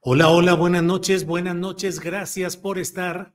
Hola, hola, buenas noches, buenas noches. Gracias por estar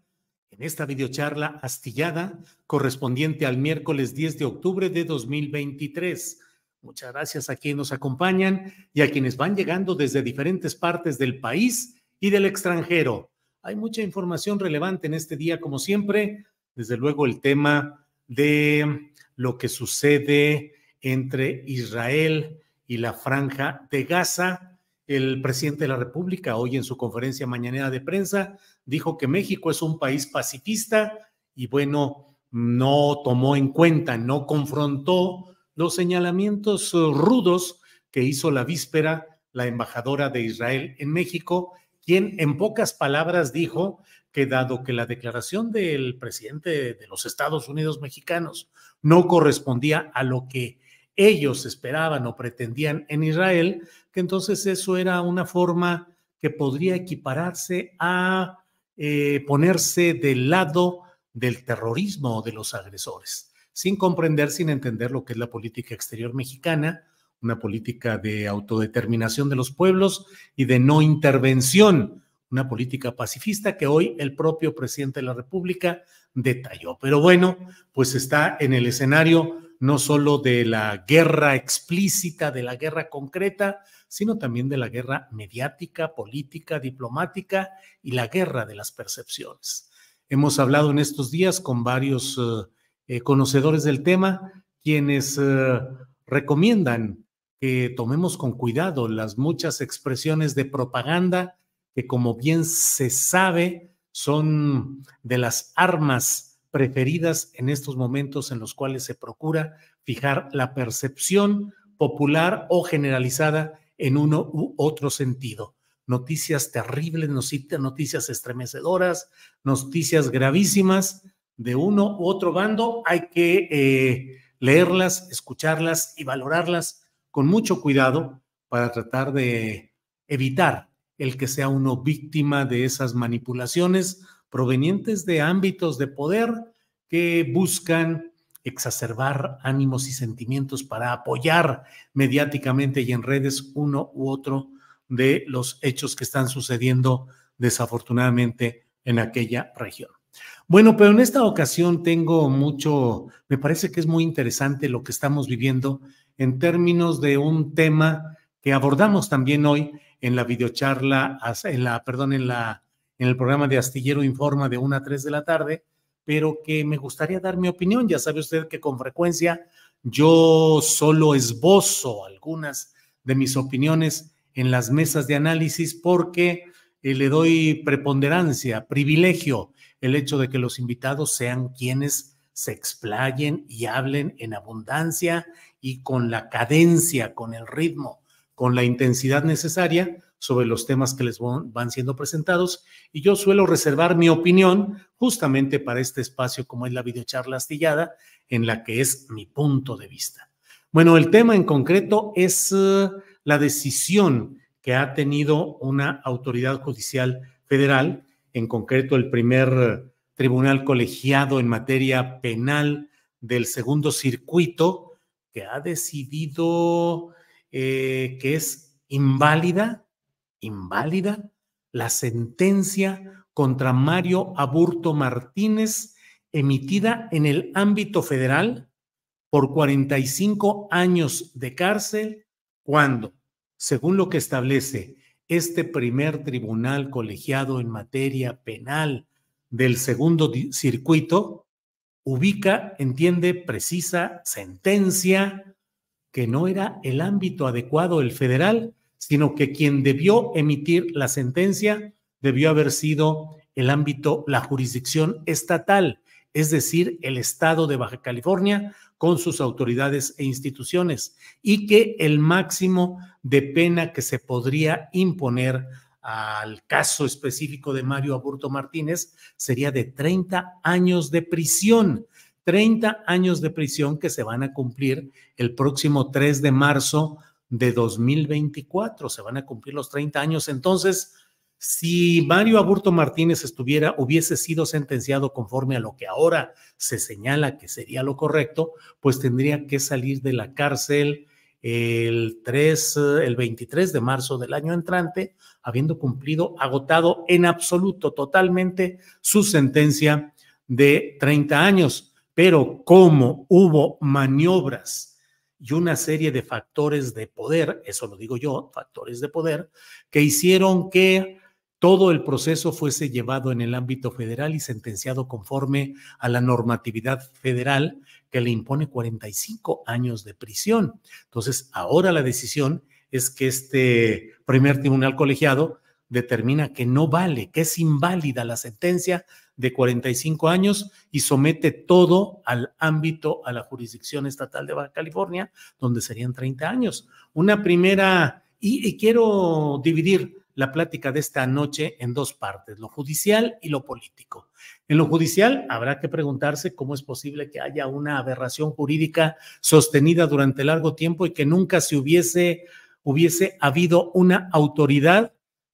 en esta videocharla astillada correspondiente al miércoles 10 de octubre de 2023. Muchas gracias a quienes nos acompañan y a quienes van llegando desde diferentes partes del país y del extranjero. Hay mucha información relevante en este día, como siempre. Desde luego el tema de lo que sucede entre Israel y la franja de Gaza el presidente de la República hoy en su conferencia mañanera de prensa dijo que México es un país pacifista y bueno, no tomó en cuenta, no confrontó los señalamientos rudos que hizo la víspera la embajadora de Israel en México, quien en pocas palabras dijo que dado que la declaración del presidente de los Estados Unidos mexicanos no correspondía a lo que ellos esperaban o pretendían en Israel, que entonces eso era una forma que podría equipararse a eh, ponerse del lado del terrorismo o de los agresores, sin comprender, sin entender lo que es la política exterior mexicana, una política de autodeterminación de los pueblos y de no intervención, una política pacifista que hoy el propio presidente de la República detalló. Pero bueno, pues está en el escenario no solo de la guerra explícita, de la guerra concreta, sino también de la guerra mediática, política, diplomática y la guerra de las percepciones. Hemos hablado en estos días con varios eh, eh, conocedores del tema, quienes eh, recomiendan que tomemos con cuidado las muchas expresiones de propaganda que, como bien se sabe, son de las armas preferidas en estos momentos en los cuales se procura fijar la percepción popular o generalizada en uno u otro sentido. Noticias terribles, noticias estremecedoras, noticias gravísimas de uno u otro bando, hay que eh, leerlas, escucharlas y valorarlas con mucho cuidado para tratar de evitar el que sea uno víctima de esas manipulaciones provenientes de ámbitos de poder que buscan exacerbar ánimos y sentimientos para apoyar mediáticamente y en redes uno u otro de los hechos que están sucediendo desafortunadamente en aquella región. Bueno, pero en esta ocasión tengo mucho, me parece que es muy interesante lo que estamos viviendo en términos de un tema que abordamos también hoy en la videocharla, en la, perdón, en la en el programa de Astillero Informa de 1 a 3 de la tarde, pero que me gustaría dar mi opinión. Ya sabe usted que con frecuencia yo solo esbozo algunas de mis opiniones en las mesas de análisis porque eh, le doy preponderancia, privilegio, el hecho de que los invitados sean quienes se explayen y hablen en abundancia y con la cadencia, con el ritmo con la intensidad necesaria sobre los temas que les van siendo presentados y yo suelo reservar mi opinión justamente para este espacio como es la videocharla astillada en la que es mi punto de vista. Bueno, el tema en concreto es eh, la decisión que ha tenido una autoridad judicial federal, en concreto el primer tribunal colegiado en materia penal del segundo circuito, que ha decidido eh, que es inválida, inválida, la sentencia contra Mario Aburto Martínez emitida en el ámbito federal por 45 años de cárcel cuando, según lo que establece este primer tribunal colegiado en materia penal del segundo circuito, ubica, entiende, precisa, sentencia que no era el ámbito adecuado el federal, sino que quien debió emitir la sentencia debió haber sido el ámbito, la jurisdicción estatal, es decir, el Estado de Baja California con sus autoridades e instituciones, y que el máximo de pena que se podría imponer al caso específico de Mario Aburto Martínez sería de 30 años de prisión. 30 años de prisión que se van a cumplir el próximo 3 de marzo de 2024. Se van a cumplir los 30 años. Entonces, si Mario Aburto Martínez estuviera, hubiese sido sentenciado conforme a lo que ahora se señala que sería lo correcto, pues tendría que salir de la cárcel el 3, el 23 de marzo del año entrante, habiendo cumplido, agotado en absoluto, totalmente su sentencia de 30 años pero como hubo maniobras y una serie de factores de poder, eso lo digo yo, factores de poder, que hicieron que todo el proceso fuese llevado en el ámbito federal y sentenciado conforme a la normatividad federal que le impone 45 años de prisión. Entonces, ahora la decisión es que este primer tribunal colegiado determina que no vale, que es inválida la sentencia de 45 años y somete todo al ámbito, a la jurisdicción estatal de Baja California, donde serían 30 años. Una primera, y, y quiero dividir la plática de esta noche en dos partes, lo judicial y lo político. En lo judicial habrá que preguntarse cómo es posible que haya una aberración jurídica sostenida durante largo tiempo y que nunca se hubiese, hubiese habido una autoridad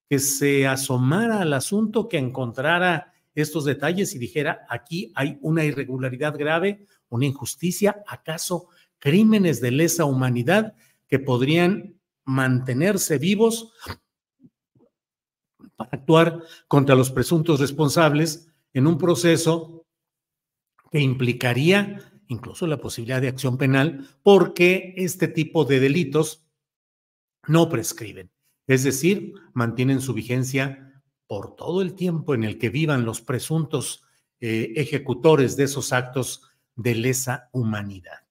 que se asomara al asunto, que encontrara estos detalles y dijera, aquí hay una irregularidad grave, una injusticia, acaso crímenes de lesa humanidad que podrían mantenerse vivos para actuar contra los presuntos responsables en un proceso que implicaría incluso la posibilidad de acción penal, porque este tipo de delitos no prescriben es decir, mantienen su vigencia por todo el tiempo en el que vivan los presuntos eh, ejecutores de esos actos de lesa humanidad.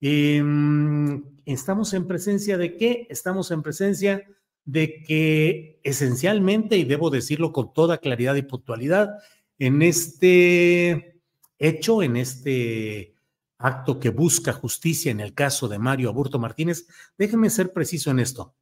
Em, ¿Estamos en presencia de qué? Estamos en presencia de que esencialmente, y debo decirlo con toda claridad y puntualidad, en este hecho, en este acto que busca justicia en el caso de Mario Aburto Martínez, déjeme ser preciso en esto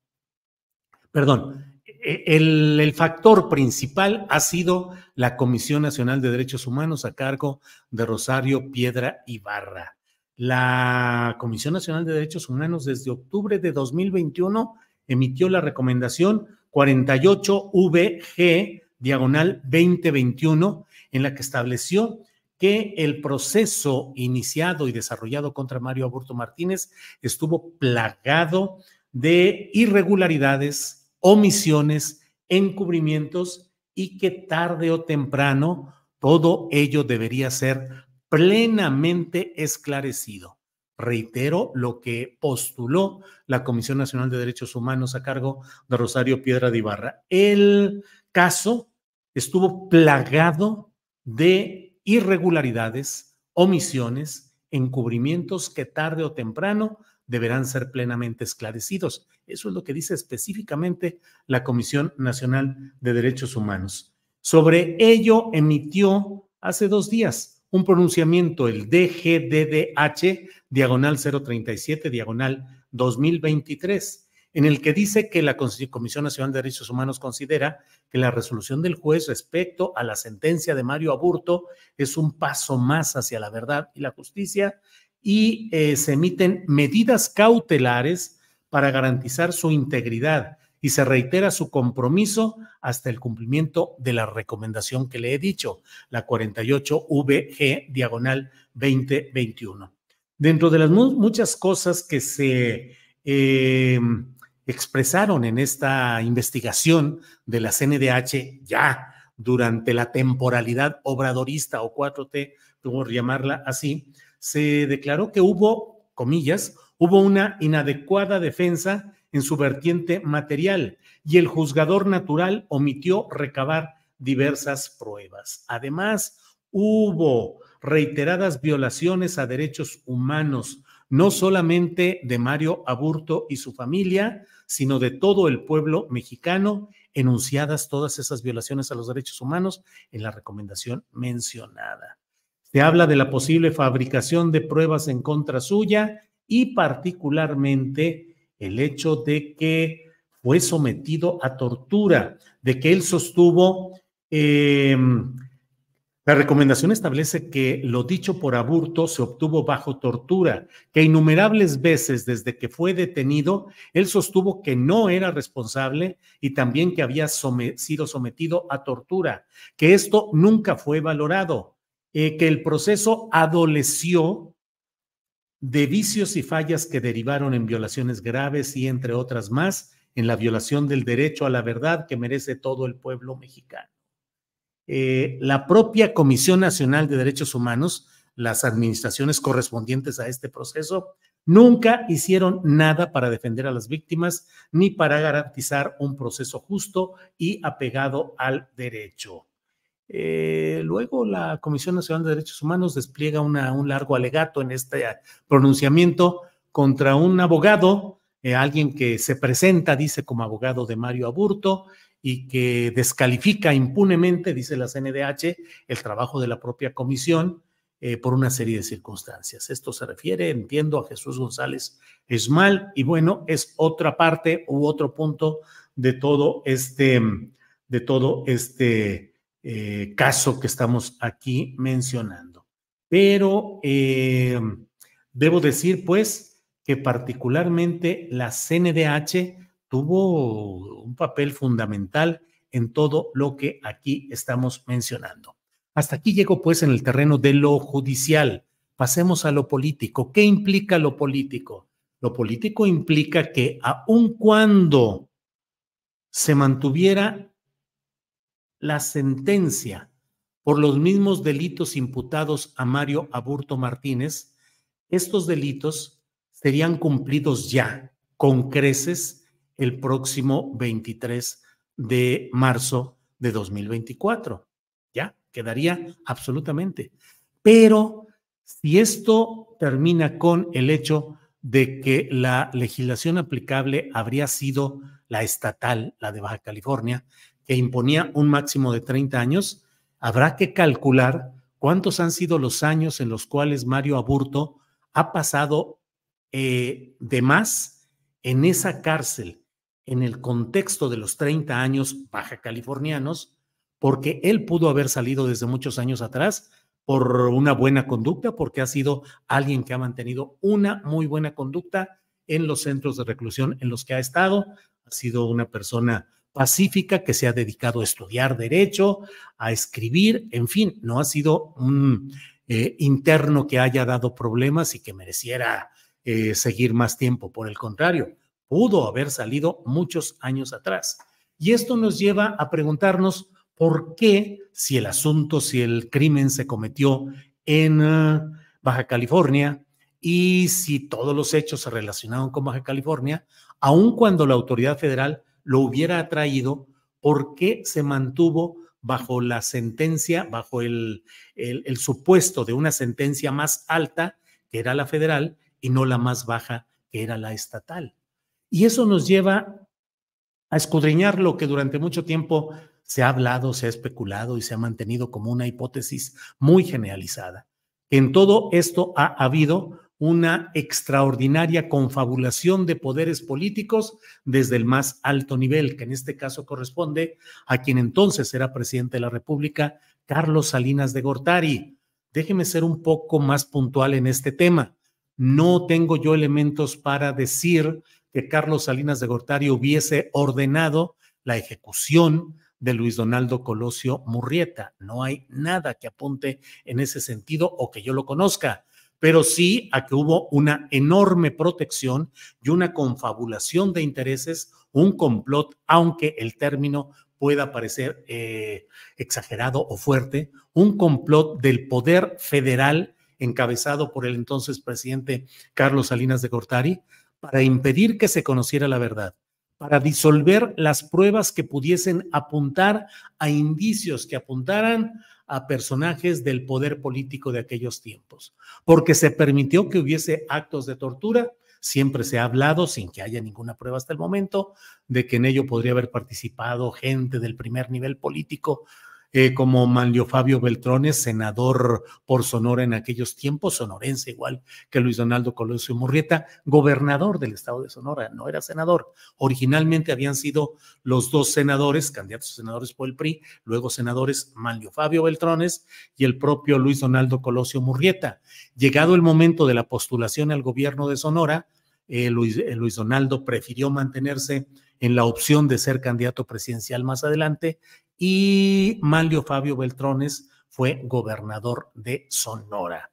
perdón, e, e, el, factor principal ha sido la Comisión Nacional de Derechos Humanos a cargo de Rosario Piedra Ibarra. La Comisión Nacional de Derechos Humanos desde octubre de 2021 emitió la recomendación 48VG diagonal 2021 en la que estableció que el proceso iniciado y desarrollado contra Mario Aburto Martínez estuvo plagado de irregularidades, omisiones, encubrimientos y que tarde o temprano todo ello debería ser plenamente esclarecido. Reitero lo que postuló la Comisión Nacional de Derechos Humanos a cargo de Rosario Piedra de Ibarra. El caso estuvo plagado de irregularidades, omisiones, encubrimientos que tarde o temprano deberán ser plenamente esclarecidos. Eso es lo que dice específicamente la Comisión Nacional de Derechos Humanos. Sobre ello emitió hace dos días un pronunciamiento, el DGDDH, diagonal 037, diagonal 2023 en el que dice que la Comisión Nacional de Derechos Humanos considera que la resolución del juez respecto a la sentencia de Mario Aburto es un paso más hacia la verdad y la justicia y eh, se emiten medidas cautelares para garantizar su integridad y se reitera su compromiso hasta el cumplimiento de la recomendación que le he dicho, la 48VG diagonal 2021. Dentro de las muchas cosas que se em, expresaron en esta investigación de la CNDH ya durante la temporalidad obradorista o 4T, como llamarla así, se declaró que hubo, comillas, hubo una inadecuada defensa en su vertiente material y el juzgador natural omitió recabar diversas pruebas. Además, hubo reiteradas violaciones a derechos humanos, no solamente de Mario Aburto y su familia, sino de todo el pueblo mexicano, enunciadas todas esas violaciones a los derechos humanos en la recomendación mencionada. Se habla de la posible fabricación de pruebas en contra suya y particularmente el hecho de que fue sometido a tortura, de que él sostuvo... Em, la recomendación establece que lo dicho por aburto se obtuvo bajo tortura, que innumerables veces desde que fue detenido, él sostuvo que no era responsable y también que había sido sometido a tortura, que esto nunca fue valorado. Eh, que el proceso adoleció de vicios y fallas que derivaron en violaciones graves y, entre otras más, en la violación del derecho a la verdad que merece todo el pueblo mexicano. Eh, la propia Comisión Nacional de Derechos Humanos, las administraciones correspondientes a este proceso, nunca hicieron nada para defender a las víctimas ni para garantizar un proceso justo y apegado al derecho. Eh, luego la Comisión Nacional de Derechos Humanos despliega un largo alegato en este pronunciamiento contra un abogado, eh, alguien que se presenta, dice, como abogado de Mario Aburto y que descalifica impunemente, dice la CNDH, el trabajo de la propia comisión eh, por una serie de circunstancias. Esto se refiere, entiendo, a Jesús González Esmal y bueno, es otra parte u otro punto de todo este, de todo este eh, caso que estamos aquí mencionando. Pero eh, debo decir, pues, que particularmente la CNDH tuvo un papel fundamental en todo lo que aquí estamos mencionando. Hasta aquí llego, pues, en el terreno de lo judicial. Pasemos a lo político. ¿Qué implica lo político? Lo político implica que aun cuando se mantuviera la sentencia por los mismos delitos imputados a Mario Aburto Martínez, estos delitos serían cumplidos ya, con creces, el próximo 23 de marzo de 2024. Ya, quedaría absolutamente. Pero si esto termina con el hecho de que la legislación aplicable habría sido la estatal, la de Baja California, que imponía un máximo de 30 años, habrá que calcular cuántos han sido los años en los cuales Mario Aburto ha pasado eh, de más en esa cárcel, en el contexto de los 30 años baja californianos, porque él pudo haber salido desde muchos años atrás por una buena conducta, porque ha sido alguien que ha mantenido una muy buena conducta en los centros de reclusión en los que ha estado, ha sido una persona pacífica que se ha dedicado a estudiar derecho, a escribir, en fin, no ha sido un eh, interno que haya dado problemas y que mereciera eh, seguir más tiempo. Por el contrario, pudo haber salido muchos años atrás. Y esto nos lleva a preguntarnos por qué, si el asunto, si el crimen se cometió en ah, Baja California y si todos los hechos se relacionaron con Baja California, aun cuando la autoridad federal lo hubiera atraído, porque se mantuvo bajo la sentencia, bajo el, el, el supuesto de una sentencia más alta, que era la federal, y no la más baja, que era la estatal? Y eso nos lleva a escudriñar lo que durante mucho tiempo se ha hablado, se ha especulado y se ha mantenido como una hipótesis muy generalizada. En todo esto ha habido una extraordinaria confabulación de poderes políticos desde el más alto nivel, que en este caso corresponde a quien entonces era presidente de la República, Carlos Salinas de Gortari. Déjeme ser un poco más puntual en este tema. No tengo yo elementos para decir que Carlos Salinas de Gortari hubiese ordenado la ejecución de Luis Donaldo Colosio Murrieta. No hay nada que apunte en ese sentido o que yo lo conozca pero sí a que hubo una enorme protección y una confabulación de intereses, un complot, aunque el término pueda parecer eh, exagerado o fuerte, un complot del poder federal encabezado por el entonces presidente Carlos Salinas de Cortari para impedir que se conociera la verdad para disolver las pruebas que pudiesen apuntar a indicios que apuntaran a personajes del poder político de aquellos tiempos, porque se permitió que hubiese actos de tortura. Siempre se ha hablado, sin que haya ninguna prueba hasta el momento, de que en ello podría haber participado gente del primer nivel político eh, como Manlio Fabio Beltrones, senador por Sonora en aquellos tiempos, sonorense igual que Luis Donaldo Colosio Murrieta, gobernador del estado de Sonora, no era senador. Originalmente habían sido los dos senadores, candidatos a senadores por el PRI, luego senadores Manlio Fabio Beltrones y el propio Luis Donaldo Colosio Murrieta. Llegado el momento de la postulación al gobierno de Sonora, eh, eh, Luis Donaldo prefirió mantenerse en la opción de ser candidato presidencial más adelante, y Manlio Fabio Beltrones fue gobernador de Sonora.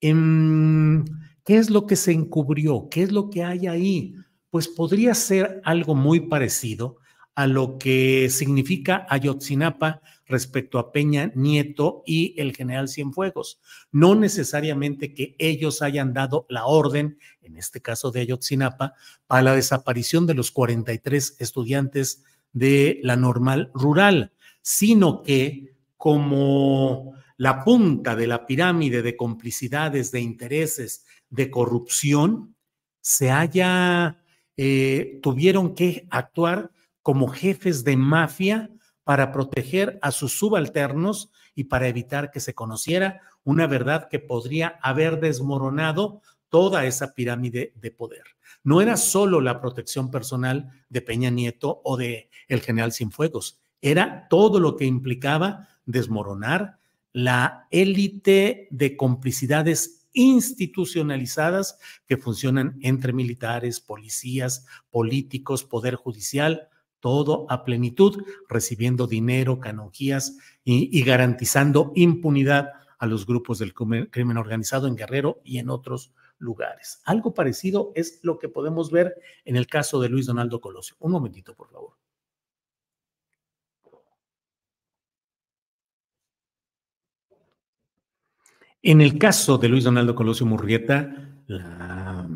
Em, ¿Qué es lo que se encubrió? ¿Qué es lo que hay ahí? Pues podría ser algo muy parecido a lo que significa Ayotzinapa respecto a Peña Nieto y el general Cienfuegos. No necesariamente que ellos hayan dado la orden, en este caso de Ayotzinapa, para la desaparición de los 43 estudiantes de la normal rural, sino que como la punta de la pirámide de complicidades, de intereses, de corrupción, se haya, eh, tuvieron que actuar como jefes de mafia para proteger a sus subalternos y para evitar que se conociera una verdad que podría haber desmoronado toda esa pirámide de poder. No era solo la protección personal de Peña Nieto o de el general Fuegos. era todo lo que implicaba desmoronar la élite de complicidades institucionalizadas que funcionan entre militares, policías, políticos, poder judicial, todo a plenitud, recibiendo dinero, canonjías y, y garantizando impunidad a los grupos del crimen organizado en Guerrero y en otros lugares. Algo parecido es lo que podemos ver en el caso de Luis Donaldo Colosio. Un momentito, por favor. En el caso de Luis Donaldo Colosio Murrieta, la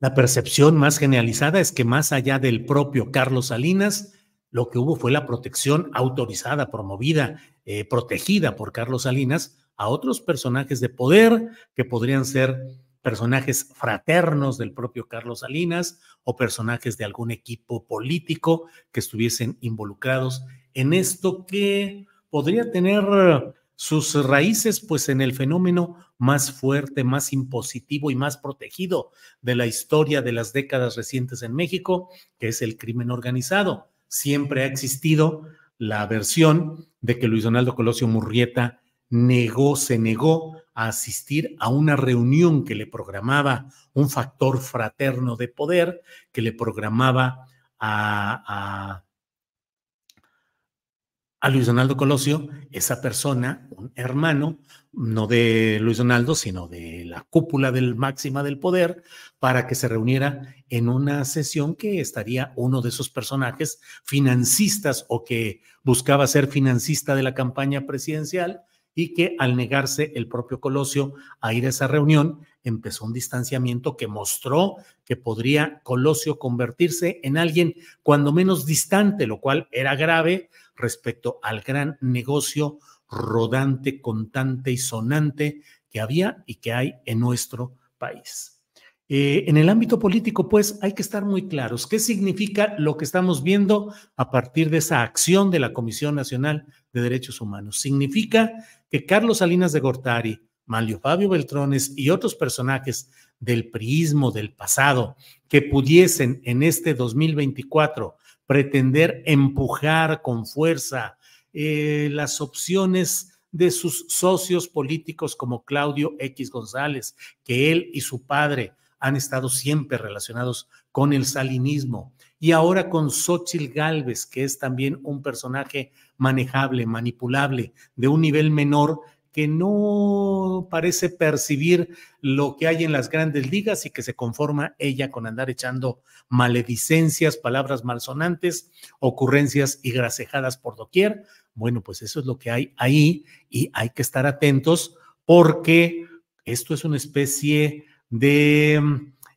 la percepción más generalizada es que más allá del propio Carlos Salinas, lo que hubo fue la protección autorizada, promovida, eh, protegida por Carlos Salinas a otros personajes de poder que podrían ser personajes fraternos del propio Carlos Salinas o personajes de algún equipo político que estuviesen involucrados en esto que podría tener sus raíces pues en el fenómeno más fuerte, más impositivo y más protegido de la historia de las décadas recientes en México, que es el crimen organizado. Siempre ha existido la versión de que Luis Donaldo Colosio Murrieta negó, se negó a asistir a una reunión que le programaba un factor fraterno de poder, que le programaba a, a a Luis Donaldo Colosio, esa persona, un hermano, no de Luis Donaldo, sino de la cúpula del máxima del poder, para que se reuniera en una sesión que estaría uno de esos personajes financistas o que buscaba ser financista de la campaña presidencial y que al negarse el propio Colosio a ir a esa reunión, empezó un distanciamiento que mostró que podría Colosio convertirse en alguien cuando menos distante, lo cual era grave respecto al gran negocio rodante, contante y sonante que había y que hay en nuestro país. Eh, en el ámbito político, pues, hay que estar muy claros. ¿Qué significa lo que estamos viendo a partir de esa acción de la Comisión Nacional de Derechos Humanos? Significa que Carlos Salinas de Gortari, Mario Fabio Beltrones y otros personajes del priismo del pasado que pudiesen en este 2024 pretender empujar con fuerza eh, las opciones de sus socios políticos como Claudio X González, que él y su padre han estado siempre relacionados con el salinismo. Y ahora con Xochitl Galvez, que es también un personaje manejable, manipulable, de un nivel menor que no parece percibir lo que hay en las grandes ligas y que se conforma ella con andar echando maledicencias, palabras malsonantes, ocurrencias y grasejadas por doquier. Bueno, pues eso es lo que hay ahí y hay que estar atentos porque esto es una especie de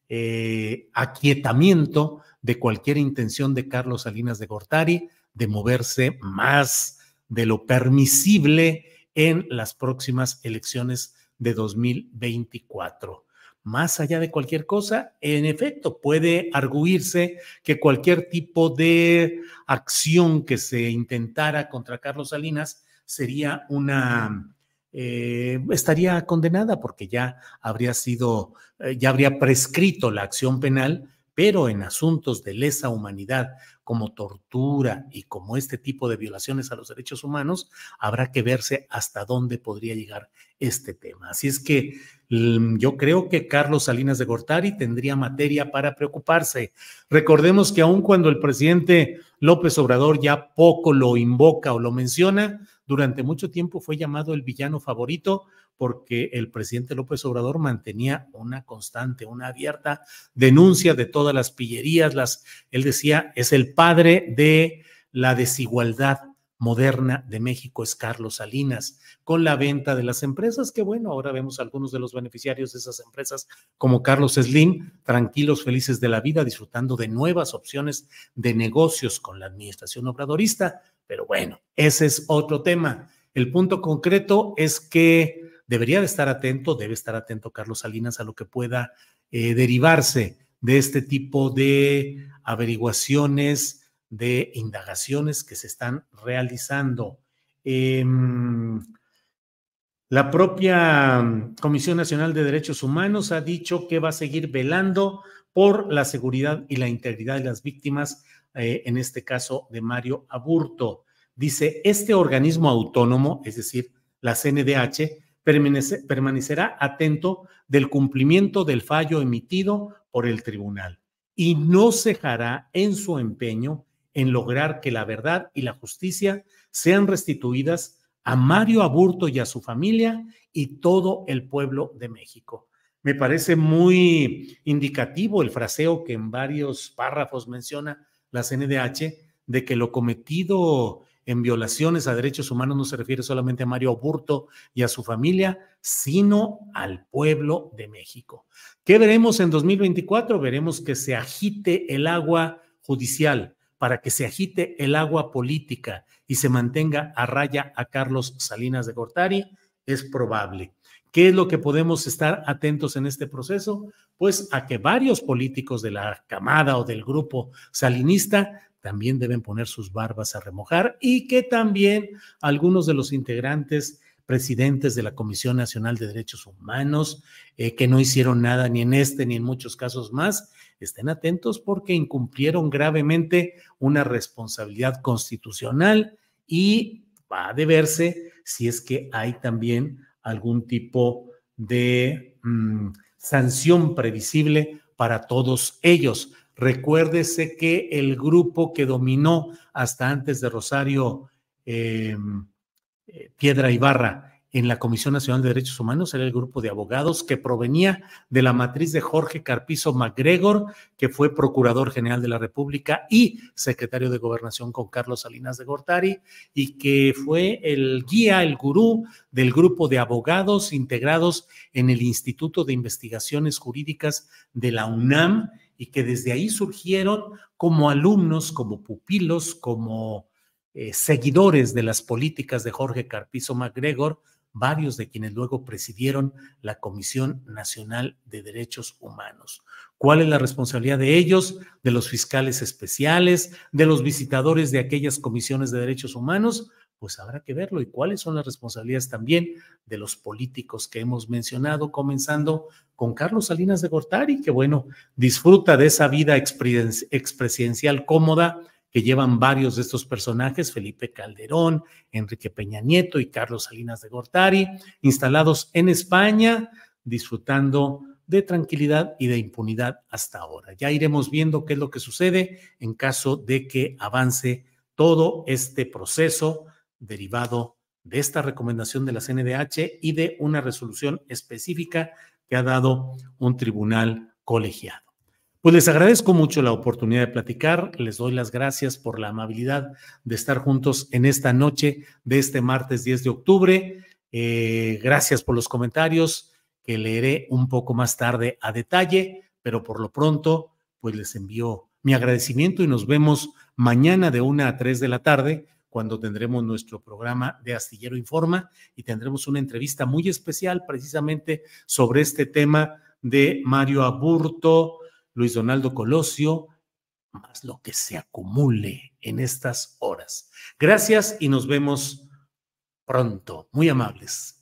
eh, aquietamiento de cualquier intención de Carlos Salinas de Gortari de moverse más de lo permisible en las próximas elecciones de 2024. Más allá de cualquier cosa, en efecto, puede arguirse que cualquier tipo de acción que se intentara contra Carlos Salinas sería una, eh, estaría condenada porque ya habría sido, eh, ya habría prescrito la acción penal, pero en asuntos de lesa humanidad como tortura y como este tipo de violaciones a los derechos humanos, habrá que verse hasta dónde podría llegar este tema. Así es que mm, yo creo que Carlos Salinas de Gortari tendría materia para preocuparse. Recordemos que aun cuando el presidente López Obrador ya poco lo invoca o lo menciona, durante mucho tiempo fue llamado el villano favorito porque el presidente López Obrador mantenía una constante, una abierta denuncia de todas las pillerías, las él decía, es el padre de la desigualdad moderna de México es Carlos Salinas, con la venta de las empresas, que bueno, ahora vemos algunos de los beneficiarios de esas empresas, como Carlos Slim, tranquilos, felices de la vida, disfrutando de nuevas opciones de negocios con la administración obradorista, pero bueno, ese es otro tema. El punto concreto es que debería de estar atento, debe estar atento Carlos Salinas a lo que pueda eh, derivarse de este tipo de averiguaciones, de indagaciones que se están realizando. Em, la propia Comisión Nacional de Derechos Humanos ha dicho que va a seguir velando por la seguridad y la integridad de las víctimas eh, en este caso de Mario Aburto. Dice, este organismo autónomo, es decir, la CNDH, permanecerá atento del cumplimiento del fallo emitido por el tribunal y no cejará en su empeño en lograr que la verdad y la justicia sean restituidas a Mario Aburto y a su familia y todo el pueblo de México. Me parece muy indicativo el fraseo que en varios párrafos menciona la CNDH de que lo cometido en violaciones a derechos humanos no se refiere solamente a Mario Burto y a su familia, sino al pueblo de México. ¿Qué veremos en 2024? Veremos que se agite el agua judicial, para que se agite el agua política y se mantenga a raya a Carlos Salinas de Gortari, es probable. ¿Qué es lo que podemos estar atentos en este proceso? Pues a que varios políticos de la camada o del grupo salinista también deben poner sus barbas a remojar y que también algunos de los integrantes presidentes de la Comisión Nacional de Derechos Humanos, eh, que no hicieron nada ni en este ni en muchos casos más, estén atentos porque incumplieron gravemente una responsabilidad constitucional y va a deberse si es que hay también algún tipo de mm, sanción previsible para todos ellos. Recuérdese que el grupo que dominó hasta antes de Rosario em, eh, Piedra Ibarra, en la Comisión Nacional de Derechos Humanos era el grupo de abogados que provenía de la matriz de Jorge Carpizo MacGregor, que fue Procurador General de la República y secretario de Gobernación con Carlos Salinas de Gortari, y que fue el guía, el gurú del grupo de abogados integrados en el Instituto de Investigaciones Jurídicas de la UNAM y que desde ahí surgieron como alumnos, como pupilos, como eh, seguidores de las políticas de Jorge Carpizo MacGregor varios de quienes luego presidieron la Comisión Nacional de Derechos Humanos. ¿Cuál es la responsabilidad de ellos, de los fiscales especiales, de los visitadores de aquellas comisiones de derechos humanos? Pues habrá que verlo y cuáles son las responsabilidades también de los políticos que hemos mencionado, comenzando con Carlos Salinas de Gortari, que bueno, disfruta de esa vida expresidencial cómoda que llevan varios de estos personajes, Felipe Calderón, Enrique Peña Nieto y Carlos Salinas de Gortari, instalados en España, disfrutando de tranquilidad y de impunidad hasta ahora. Ya iremos viendo qué es lo que sucede en caso de que avance todo este proceso derivado de esta recomendación de la CNDH y de una resolución específica que ha dado un tribunal colegiado. Pues les agradezco mucho la oportunidad de platicar, les doy las gracias por la amabilidad de estar juntos en esta noche de este martes 10 de octubre. Eh, gracias por los comentarios que leeré un poco más tarde a detalle, pero por lo pronto, pues les envío mi agradecimiento y nos vemos mañana de 1 a 3 de la tarde cuando tendremos nuestro programa de Astillero Informa y tendremos una entrevista muy especial precisamente sobre este tema de Mario Aburto, Luis Donaldo Colosio, más lo que se acumule en estas horas. Gracias y nos vemos pronto. Muy amables.